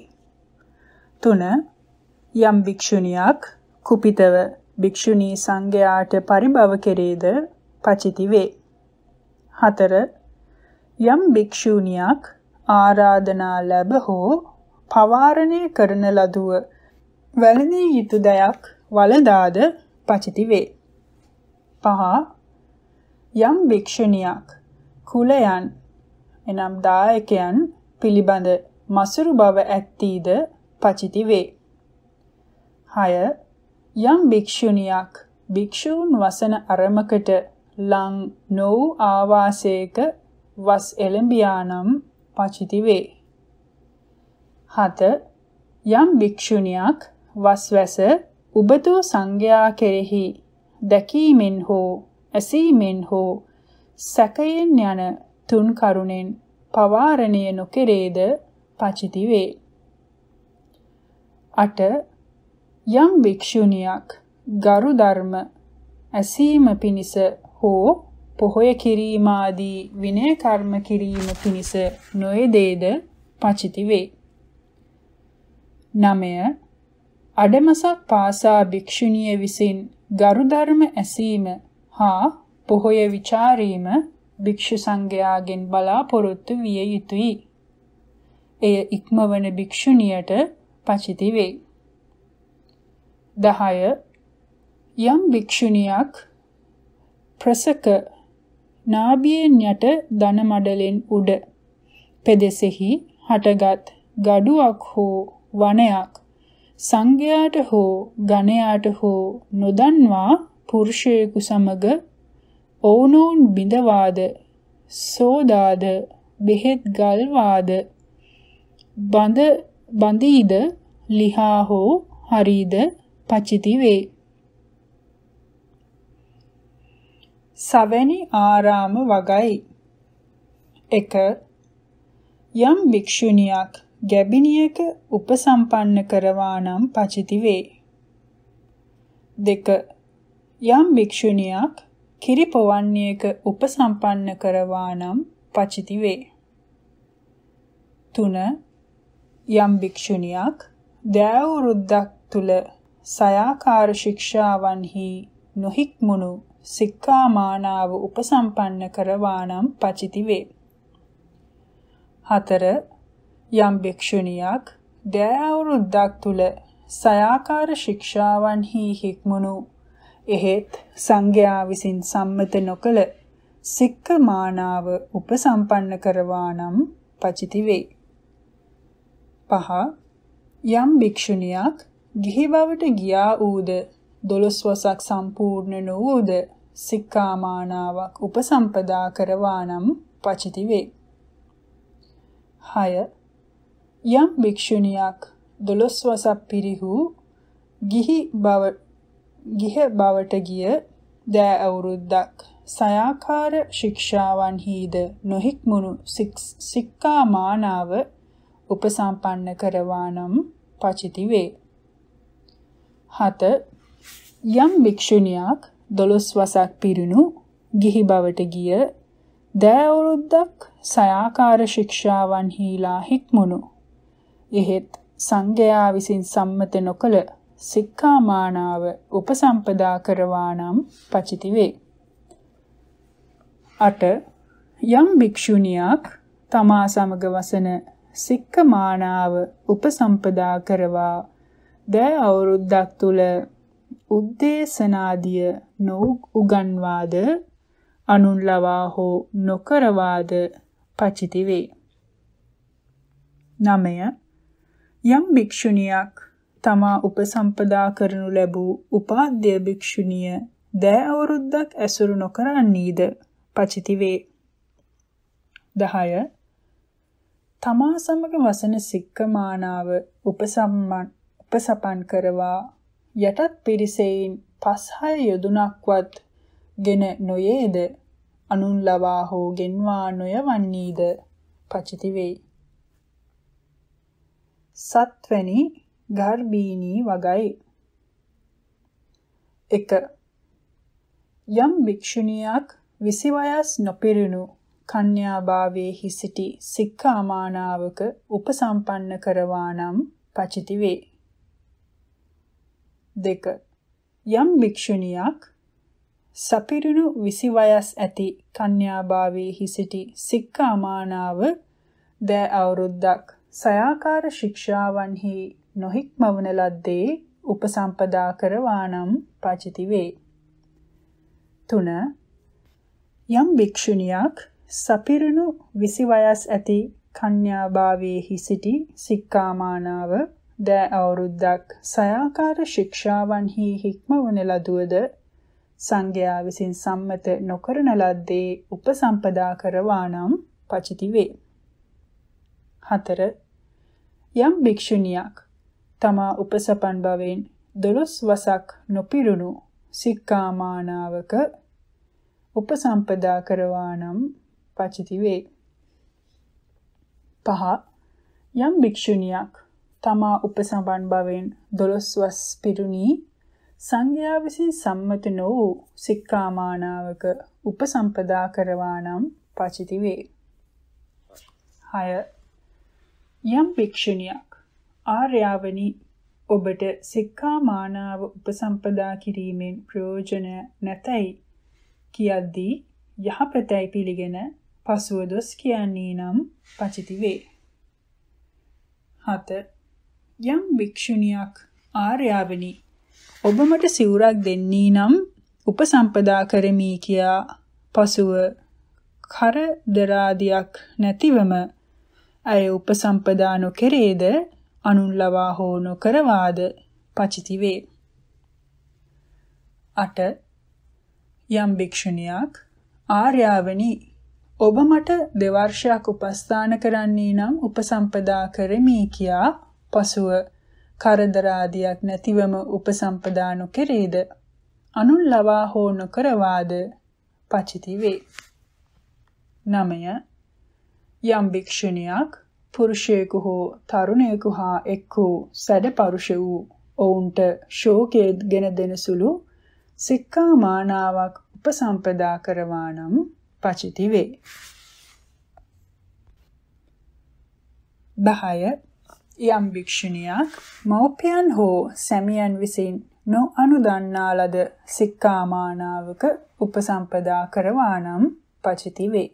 3. යම් භික්ෂුණියක් කුපිතව භික්ෂුණී සංඝයාට පරිභව කෙරේද පචිති වේ. 4. යම් භික්ෂුණියක් ආරාධනා ලැබ හෝ පවාරණය කරන ලදුව වැළඳිය යුතු දයක් වළඳාද පචිති වේ. පහ යම් භික්ෂුණියක් කුලයන් එනම් දායකයන් පිළිබඳ මසුරු බව ඇත්තීද පචිති වේ. 6 යම් භික්ෂුණියක් භික්ෂූන් වසන අරමකට ලං නො ආවාසයක වස් එළඹියානම් පචිති වේ. 7. යම් භික්ෂුණියක් වස්වැස උබතෝ සංඝයා කෙරෙහි දැකීමෙන් හෝ ඇසීමෙන් හෝ සැකයෙන් යන තුන් කරුණෙන් පවාරණය නොකෙරේද පචිති වේ. 8. යම් භික්ෂුණියක් ගරු ධර්ම ඇසීම පිණිස හෝ පොහොය කිරීම ආදී විනය කර්ම කිරීම පිණිස නොයදේද පචිති වේ. 9. අඩමසක් පාසා භික්ෂුණිය විසින් ගරු ධර්ම ඇසීම හා පොහොය ਵਿਚාරීම භික්ෂු සංඝයාගෙන් බලාපොරොත්තු විය යුතුය. එය ඉක්මවන භික්ෂුණියට පචිති වේ. 10. යම් භික්ෂුණියක් ප්‍රසක නාභියෙන් යට ධන මඩලෙන් උඩ පෙදෙසෙහි හටගත් gaduwak හෝ වනයක් සංඝයාට හෝ ගණයාට හෝ නොදන්වා පුරුෂයෙකු සමග ඔවුනොවුන් බිඳවාද සෝදාද බෙහෙත් ගල්වාද බඳ බඳීද ලිහා හෝ හරිද පචිති වේ සවැනි ආරාම වගයි. 1. යම් භික්ෂුණියක් ගැබිනියක උපසම්පන්න කරවා නම් පචිති වේ. 2. යම් භික්ෂුණියක් කිරි පොවන්නේක උපසම්පන්න කරවා නම් පචිති වේ. 3. යම් භික්ෂුණියක් දෑවුරුද්දක් තුල සයාකාර ශික්ෂාවන්හි නොහික්මුණු සික්ඛාමානාව උපසම්පන්න කරවානම් පචිති වේ. 4. යම් භික්ෂුණියක් දෑ අවුරුද්දක් තුල සයාකාර ශික්ෂාවන්හි හික්මුණු එහෙත් සංඝයා විසින් සම්මත නොකළ සික්කමානාව උපසම්පන්න කරවානම් පචිති වේ. 5. යම් භික්ෂුණියක් ගිහි බවට ගියා ඌද දොළොස්වසක් සම්පූර්ණ නොවූද සික්කාමානාවක් උපසම්පදා කරවා නම් පචිති වේ. 6. යම් භික්ෂුණියක් දොළොස්වසක් පිරිහූ ගිහි බව ගිහ බවට ගිය දෑ අවුරුද්දක් සයාකාර ශික්ෂාවන්හිද නොහික්මුණු සික්කාමානාව උපසම්පන්න කරවා නම් පචිති වේ. 7 යම් භික්ෂුණියක් දොළොස් වසක් පිරුණු ගිහි බවට ගිය දෑවුරුද්දක් සයාකාර ශික්ෂාවන් හීලා හික්මුණු. එහෙත් සංඝයා විසින් සම්මත නොකළ සික්ඛාමානාව උපසම්පදා කරවා නම් පචිති වේ. අට යම් භික්ෂුණියක් තමා සමග වසන සික්ඛමානාව උපසම්පදා කරවා දෑ අවුරුද්දක් තුල උද්දේශනාදිය නොඋගන්වාද අනුන් ලවා හෝ නොකරවාද පචිති වේ. 9. යම් භික්ෂුණියක් තමා උපසම්පදා කරනු ලැබූ උපාද්‍ය භික්ෂුණිය දෑ අවුරුද්දක් ඇසුරු නොකරන්නේද පචිති වේ. 10. තමා සමග වසන සික්කමානාව උපසම්මන් උපසපන් කරවා යටත් පිරිසෙයින් පස් හය යොදුනක්වත් ගෙන නොයේද අනුන් ලවා හෝ ගෙන්වා නොයවන්නේද පචිති වෙයි. සත්වැනි ගර්භීනී වගයි. 1. යම් භික්ෂුණියක් විසිවයස් නොපිරුණු කන්‍යාභාවයේ සිටි සික්ඛාමානාවක උපසම්පන්න කරවා නම් පචිති වේ. දෙක යම් භික්ෂුණියක් සපිරුණු 20 වයස් ඇති කන්‍යාභාවයේහි සිටි සික්කාමානාව දෑ අවුරුද්දක් සයාකාර ශික්ෂාවන්හි නොහික්මවන ලද්දේ උපසම්පදා කරවානම් පචිති වේ. 3. යම් භික්ෂුණියක් සපිරුණු 20 වයස් ඇති කන්‍යාභාවයේහි සිටි සික්කාමානාව දෑ අවුරුද්දක් සයාකාර ශික්ෂාවන්හි හික්මවන ලදුවද සංඝයා විසින් සම්මත නොකරන ලද්දේ උපසම්පදා කරවා නම් පචිති වේ. 4. යම් භික්ෂුණියක් තමා උපසපන් බවෙන් දොළොස් වසක් නොපිරුණු සික්කාමානාවක උපසම්පදා කරවා නම් පචිති වේ. පහ යම් භික්ෂුණියක් තමා උපසම්බන් භවෙන් දොළොස්වස් පිරුණි සංඝයා විසින් සම්මත නොවූ සික්කාමානාවක උපසම්පදා කරවා නම් පචිති වේ. 6. යම් භික්ෂුණියක් ආර්යාවනි ඔබට සික්කාමානාව උපසම්පදා කිරීමෙන් ප්‍රයෝජන නැතයි කියද්දී යහපතයි පිළිගෙන පසුව දොස් කියන්නේ නම් පචිති වේ. 7 යම් භික්ෂුණියක් ආර්යාවනි ඔබ මට සිවුරක් දෙන්නී නම් උපසම්පදා කරමි කියා පසුව කරදරාදියක් නැතිවම ඇය උපසම්පදා නොකරේද අනුන් ලවා හෝ නොකරවාද පචිති වේ. අට යම් භික්ෂුණියක් ආර්යාවනි ඔබ මට දෙවර්ෂයක් උපස්ථාන කරන්නේ නම් උපසම්පදා කරමි කියා පසුව කරදර ආදියක් නැතිවම උපසම්පදා නොකෙරේද අනුන් ලවා හෝ නොකරවාද පචිති වේ. 9. යම් භික්ෂුණියක් පුරුෂයෙකු හෝ තරුණයෙකු හා එක් වූ සැඩපරුෂ වූ ඔවුන්ට ශෝකයේ ගෙන දෙන සුළු සික්කා මානාවක් උපසම්පදා කරවා නම් පචිති වේ. 10 යම් භික්ෂුණියක් මව්පියන් හෝ සැමියන් විසින් නොඅනුදන්නා ලද සික්කාමානාවක උපසම්පදා කරවා නම් පචිති වේ.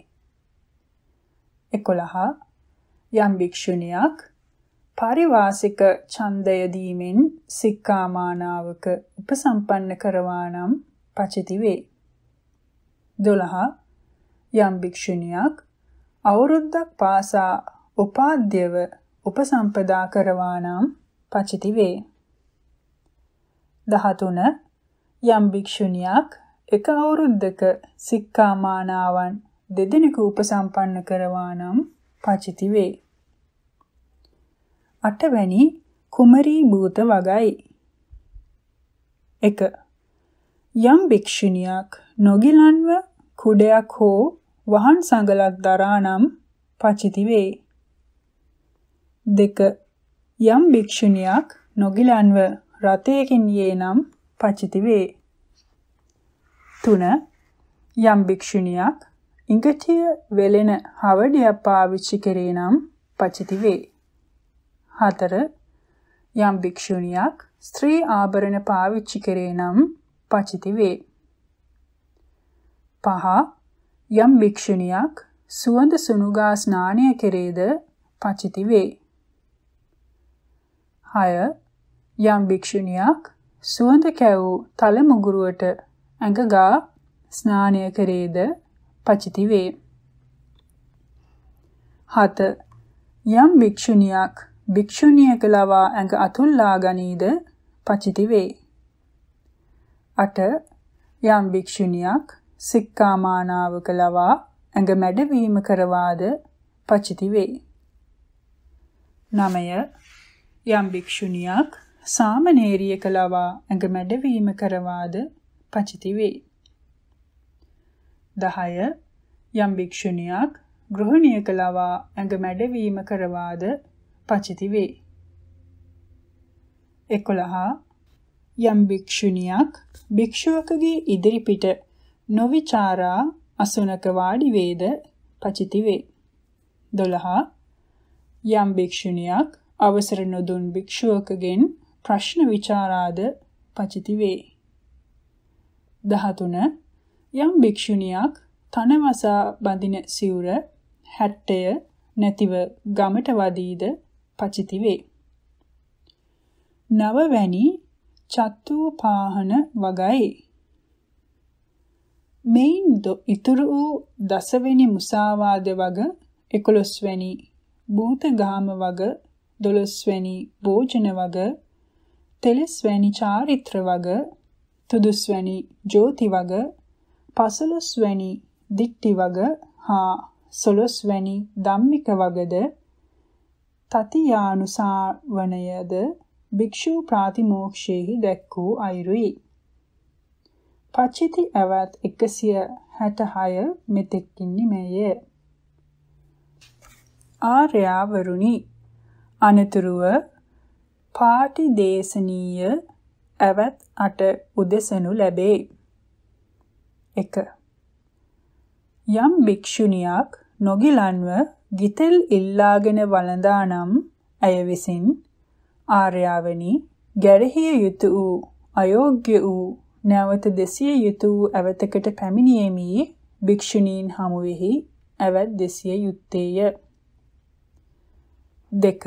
11 යම් භික්ෂුණියක් පාරිවාසික ඡන්දය දීමෙන් සික්කාමානාවක උපසම්පන්න කරවා නම් පචිති වේ. 12 යම් භික්ෂුණියක් අවුරුද්දක් පාසා උපාද්‍යව උපසම්පදා කරවා නම් පචිති වේ. 13 යම් භික්ෂුණියක් එක අවුරුද්දක සික්ඛාමානාවන් දෙදෙනෙකු උපසම්පන්න කරවා නම් පචිති වේ. අටවැනි කුමරී භූත වගයි. 1. යම් භික්ෂුණියක් නොගිලන්ව කුඩයක් හෝ වහන් සඟලක් දරා නම් පචිති වේ. දෙක යම් භික්ෂුණියක් නොගිලන්ව රතයකින් යේ නම් පචිති වේ. තුන යම් භික්ෂුණියක් ඉඟටිය වෙලෙන හවඩියක් පාවිච්චි කරේ නම් පචිති වේ. හතර යම් භික්ෂුණියක් ස්ත්‍රී ආභරණ පාවිච්චි කරේ නම් පචිති වේ. පහ යම් භික්ෂුණියක් සුවඳ සුනුගා ස්නානය කෙරේද පචිති වේ. 6 යම් භික්ෂුණියක් සුවඳ කැවූ තල මුගුරුවට ඇඟගා ස්නානය කරේද පචිති වේ. 7 යම් භික්ෂුණියක් භික්ෂුණියක ලවා ඇඟ අතුල්ලා ගනීද පචිති වේ. 8 යම් භික්ෂුණියක් සික්කාමානාවක ලවා ඇඟ මැඩවීම කරවාද පචිති වේ. 9 යම් භික්ෂුණියක් සාමණේරියක ලවා ඇඟමැඩ වීම කරවාද පචිති වේ. 10 යම් භික්ෂුණියක් ගෘහණියක ලවා ඇඟමැඩ වීම කරවාද පචිති වේ. 11 යම් භික්ෂුණියක් භික්ෂුවකගේ ඉදිරිපිට නොවිචාරා අසුනක වාඩි වේද පචිති වේ. 12 යම් භික්ෂුණියක් අවසර නොදුන් භික්ෂුවකගෙන් ප්‍රශ්න විචාරාද පචිති වේ. 13 යම් භික්ෂුණියක් තනවසා බඳින සිවුර 60 නැතිව ගමට වදීද පචිති වේ. නවවැනි චත්තුපාහන වගයි. මෙයින් ඉතුරු වූ දසවෙනි මුසාවාද වග 11 වැනි භූතගාම වග දොළොස්වැනි භෝජන වග තෙලස්වැනි චාරිත්‍ර වග තුදුස්වැනි ජෝති වග පසළොස්වැනි දික්ටි වග හා සොළොස්වැනි ධම්මික වගද තතියානුසාවණයද භික්ෂු ප්‍රාතිමෝක්ෂයෙහි දැක් වූ අයුරුයි. පච්චිති අවත් 166 මෙතෙක්ින් නිමේය. ආර්යවරුනි අනතුරුව පාටි දේශනීය ඇවත් අට උදෙසනු ලැබේ. 1. යම් භික්ෂුණියක් නොගිලන්ව ගිතෙල් ඉල්ලාගෙන වළඳා නම් ඇය විසින් ආර්යාවනි ගැරහිය යුතු වූ අයෝග්‍ය වූ නැවත දෙසිය යුතු වූ ඇවතකට පැමිණීමේ භික්ෂුණීන් හමුවෙහි ඇවත් දෙසිය යුත්තේය. දෙක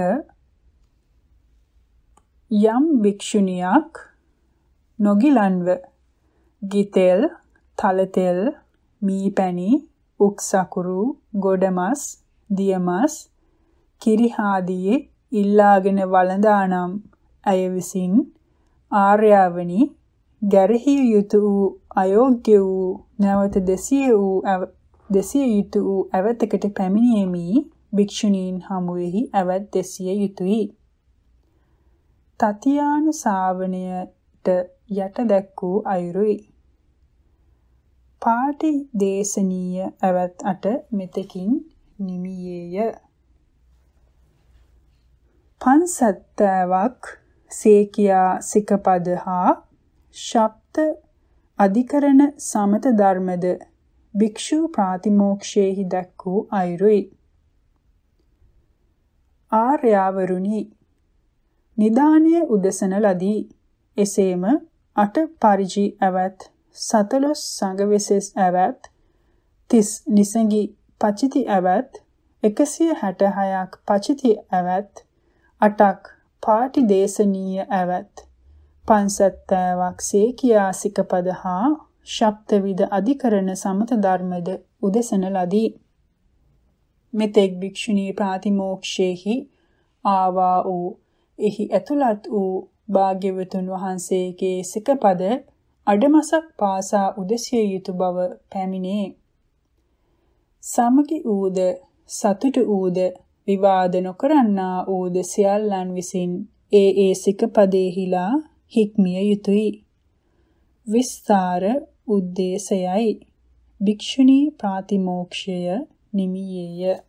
යම් භික්ෂුණියක් නොගිලන්ව ගිතෙල් තලතෙල් මීපැණි උක්සකුරු ගොඩමස් දියමස් කිරිහාදී ඉල්ලාගෙන වළඳානම් ඇය විසින් ආර්යාවනි ගැරහිය යුතු වූ අයෝග්‍ය වූ නැවත දෙසිය වූ දෙසිය යුතු වූ අවතකට පැමිණීමේ භික්ෂුණීන් හමුවෙහි ඇවත් දෙසිය යුතුයයි. තතියානු ශාවණයට යට දැක් වූ අයුරුයි. පාටි දේශනීය ඇවත් අට මෙතකින් නිමියේය. පන්සත්තාවක් සේකියා සිකපද හා ශබ්ද අධිකරණ සමත ධර්මද භික්ෂු ප්‍රාතිමෝක්ෂයේහි දැක් වූ අයුරුයි. ආර්යවරුනි නිදානයේ උදසන ලදී එසේම අට පරිජි ඇවත් සතලොස් සංගවිසෙස් ඇවත් තිස් නිසඟි පචිති ඇවත් 166ක් පචිති ඇවත් අටක් පාටි දේශනීය ඇවත් පන්සත්තාවක් සේකියා සිකපද හා ශබ්ද විද අධිකරණ සමත ධර්මද උදෙසන ලදී මෙතෙක් භික්ෂුණී ප්‍රාතිමෝක්ෂේහි ආවා වූ එහි ඇතුළත් වූ භාග්‍යවතුන් වහන්සේගේ සිකපද අඩමසක් පාසා උදසිය යුතු බව පැමිණේ. සමගි ඌද සතුට ඌද විවාද නොකරන්නා ඌද සියල්ලන් විසින් ඒ ඒ සිකපදේහිලා හික්මිය යුතුය. විස්තර උද්දේශයයි භික්ෂුණී ප්‍රාතිමෝක්ෂය 你爷爷